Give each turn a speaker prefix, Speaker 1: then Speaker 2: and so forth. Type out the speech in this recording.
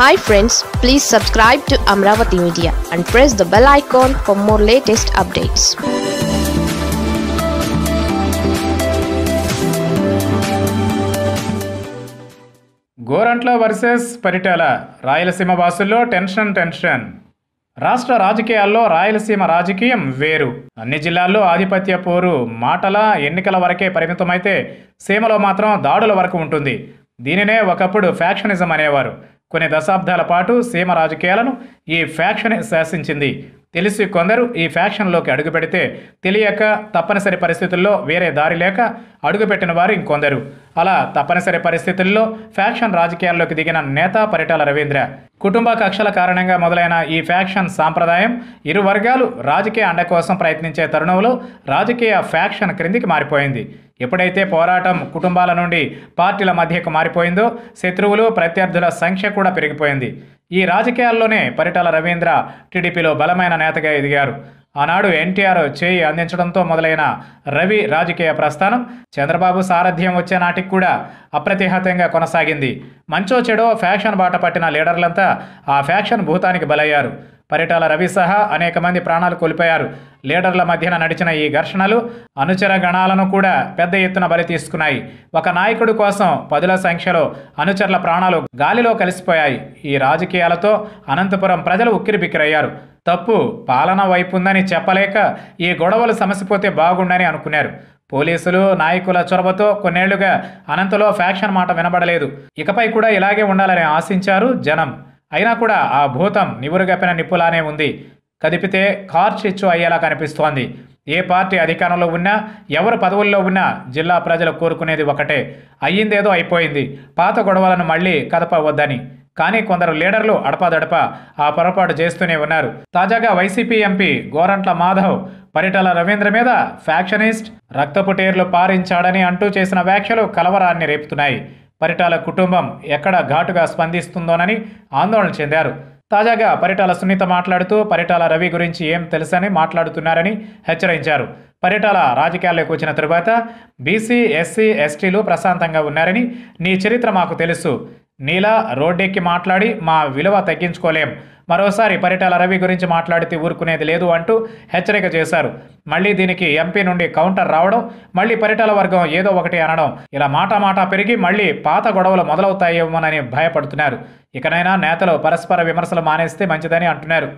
Speaker 1: hi friends please subscribe to Amaravati media and press the bell icon for more latest updates Gorantla versus Paritala Rayalaseema వాసుల్లో tension tension రాష్ట్ర రాజకీయాల్లో రాయలసీమ రాజకీయం వేరు అన్ని జిల్లాల్లో ఆధిపత్య పోరు మాటల ఎన్నికల వరకే పరిమితమైతే సీమలో మాత్రం దాడుల వరకు ఉంటుంది దీనినే ఒకప్పుడు ఫ్యాక్షనిజం అనేవారు కొన్ని దశాబ్దాల పాటు సీమ రాజకీయాలను ఈ ఫ్యాక్షన్ శాసించింది తెలిసి కొందరు ఈ ఫ్యాక్షన్లోకి అడుగు పెడితే తెలియక తప్పనిసరి పరిస్థితుల్లో వేరే దారి లేక అడుగుపెట్టిన వారు ఇంకొందరు అలా తప్పనిసరి పరిస్థితుల్లో ఫ్యాక్షన్ రాజకీయాల్లోకి దిగిన నేత పరిటాల రవీంద్ర కుటుంబ కక్షల కారణంగా మొదలైన ఈ ఫ్యాక్షన్ సాంప్రదాయం ఇరు వర్గాలు రాజకీయ అండ కోసం ప్రయత్నించే తరుణంలో రాజకీయ ఫ్యాక్షన్ క్రిందికి మారిపోయింది ఎప్పుడైతే పోరాటం కుటుంబాల నుండి పార్టీల మధ్యకు మారిపోయిందో శత్రువులు ప్రత్యర్థుల సంఖ్య కూడా పెరిగిపోయింది ఈ రాజకీయాల్లోనే పరిటాల రవీంద్ర టీడీపీలో బలమైన నేతగా ఎదిగారు ఆనాడు ఎన్టీఆర్ చేయి అందించడంతో మొదలైన రవి రాజకీయ ప్రస్థానం చంద్రబాబు సారథ్యం వచ్చే నాటికి కూడా అప్రతిహతంగా కొనసాగింది మంచో చెడో ఫ్యాక్షన్ బాట పట్టిన లీడర్లంతా ఆ ఫ్యాక్షన్ భూతానికి బలయ్యారు పరిటాల రవి సహా అనేక మంది ప్రాణాలు కోల్పోయారు లీడర్ల మధ్యన నడిచిన ఈ ఘర్షణలు అనుచర గణాలను కూడా పెద్ద ఎత్తున బలి తీసుకున్నాయి ఒక నాయకుడు కోసం పదుల సంఖ్యలో అనుచరుల ప్రాణాలు గాలిలో కలిసిపోయాయి ఈ రాజకీయాలతో అనంతపురం ప్రజలు ఉక్కిరిబిక్కిరయ్యారు తప్పు పాలన వైపుందని చెప్పలేక ఈ గొడవలు సమసిపోతే బాగుండని అనుకున్నారు పోలీసులు నాయకుల చొరవతో కొన్నేళ్లుగా అనంతలో ఫ్యాక్షన్ మాట వినబడలేదు ఇకపై కూడా ఇలాగే ఉండాలని ఆశించారు జనం అయినా కూడా ఆ భూతం నివురుగప్పిన నిప్పులానే ఉంది కదిపితే కార్ చిచ్చు అయ్యేలా కనిపిస్తోంది ఏ పార్టీ అధికారంలో ఉన్నా ఎవరు పదవుల్లో ఉన్నా జిల్లా ప్రజలు కోరుకునేది ఒకటే అయ్యిందేదో అయిపోయింది పాత గొడవలను మళ్ళీ కదపవద్దని కానీ కొందరు లీడర్లు అడపాదడప ఆ పొరపాటు చేస్తూనే ఉన్నారు తాజాగా వైసీపీ ఎంపీ గోరంట్ల మాధవ్ పరిటల రవీంద్ర మీద ఫ్యాక్షనిస్ట్ రక్తపు టేర్లు పారించాడని అంటూ చేసిన వ్యాఖ్యలు కలవరాన్ని రేపుతున్నాయి పరిటాల కుటుంబం ఎక్కడ ఘాటుగా స్పందిస్తుందోనని ఆందోళన చెందారు తాజాగా పరిటాల సునీత మాట్లాడుతూ పరిటాల రవి గురించి ఏం తెలుసని మాట్లాడుతున్నారని హెచ్చరించారు పరిటాల రాజకీయాల్లోకి వచ్చిన తరువాత బీసీ ఎస్సీ ఎస్టీలు ప్రశాంతంగా ఉన్నారని నీ చరిత్ర మాకు తెలుసు నీలా రోడ్డెక్కి మాట్లాడి మా విలువ తగ్గించుకోలేం మరోసారి పరిటాల రవి గురించి మాట్లాడితే ఊరుకునేది లేదు అంటూ హెచ్చరిక చేశారు మళ్ళీ దీనికి ఎంపీ నుండి కౌంటర్ రావడం మళ్ళీ పరిటాల వర్గం ఏదో ఒకటి అనడం ఇలా మాటా మాటా పెరిగి మళ్ళీ పాత గొడవలు మొదలవుతాయేమోనని భయపడుతున్నారు ఇకనైనా నేతలు పరస్పర విమర్శలు మానేస్తే మంచిదని అంటున్నారు